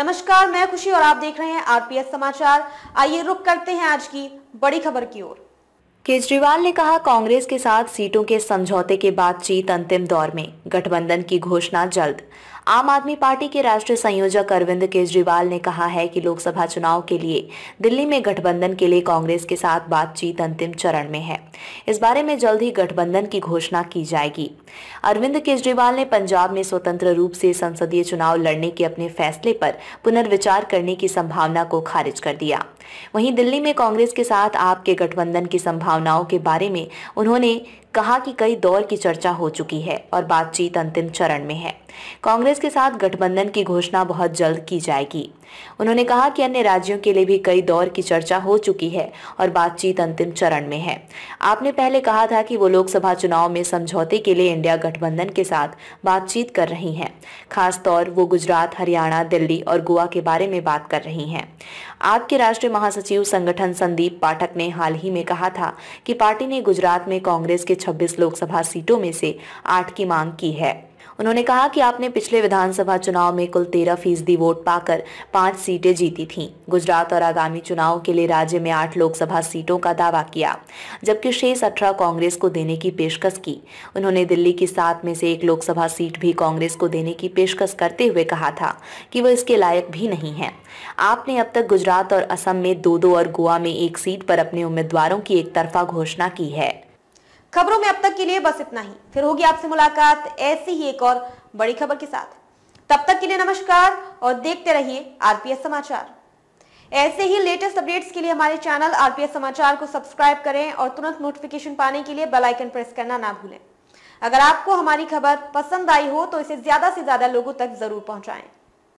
नमस्कार मैं खुशी और आप देख रहे हैं आरपीएस समाचार आइए रुक करते हैं आज की बड़ी खबर की ओर केजरीवाल ने कहा कांग्रेस के साथ सीटों के समझौते के बातचीत अंतिम दौर में गठबंधन की घोषणा जल्द आम आदमी पार्टी के राष्ट्रीय संयोजक अरविंद केजरीवाल ने कहा है कि लोकसभा चुनाव के लिए दिल्ली में गठबंधन के लिए कांग्रेस के साथ बातचीत अंतिम चरण में है इस बारे में जल्द ही गठबंधन की घोषणा की जाएगी अरविंद केजरीवाल ने पंजाब में स्वतंत्र रूप से संसदीय चुनाव लड़ने के अपने फैसले पर पुनर्विचार करने की संभावना को खारिज कर दिया वहीं दिल्ली में कांग्रेस के साथ आपके गठबंधन की संभावनाओं के बारे में उन्होंने कहा कि कई दौर की चर्चा हो चुकी है और बातचीत अंतिम चरण में है कांग्रेस कांग्रेस के साथ गठबंधन की घोषणा बहुत जल्द की जाएगी उन्होंने कहा कि अन्य राज्यों के लिए भी कई दौर की चर्चा हो चुकी है और बातचीत अंतिम चरण में है आपने पहले कहा था कि वो लोकसभा चुनाव में समझौते के लिए इंडिया गठबंधन के साथ बातचीत कर रही हैं खासतौर वो गुजरात हरियाणा दिल्ली और गोवा के बारे में बात कर रही हैं आपके राष्ट्रीय महासचिव संगठन संदीप पाठक ने हाल ही में कहा था कि पार्टी ने गुजरात में कांग्रेस के 26 लोकसभा सीटों में से आठ की मांग की है उन्होंने कहा कि आपने पिछले विधानसभा चुनाव में कुल तेरह फीसदी वोट पाकर पांच सीटें जीती थीं। गुजरात और आगामी चुनाव के लिए राज्य में आठ लोकसभा सीटों का दावा किया जबकि शेष अठारह कांग्रेस को देने की पेशकश की उन्होंने दिल्ली की सात में से एक लोकसभा सीट भी कांग्रेस को देने की पेशकश करते हुए कहा था कि वह इसके लायक भी नहीं है आपने अब तक गुजरात और असम में दो दो और गोवा में एक सीट पर अपने उम्मीदवारों की एक तरफा घोषणा की है खबरों में अब तक के लिए बस इतना ही फिर होगी आपसे मुलाकात ऐसी ही एक और बड़ी खबर के साथ तब तक के लिए नमस्कार और देखते रहिए आरपीएस समाचार ऐसे ही लेटेस्ट अपडेट्स के लिए हमारे चैनल आरपीएस समाचार को सब्सक्राइब करें और तुरंत नोटिफिकेशन पाने के लिए बेल आइकन प्रेस करना ना भूलें अगर आपको हमारी खबर पसंद आई हो तो इसे ज्यादा से ज्यादा लोगों तक जरूर पहुंचाएं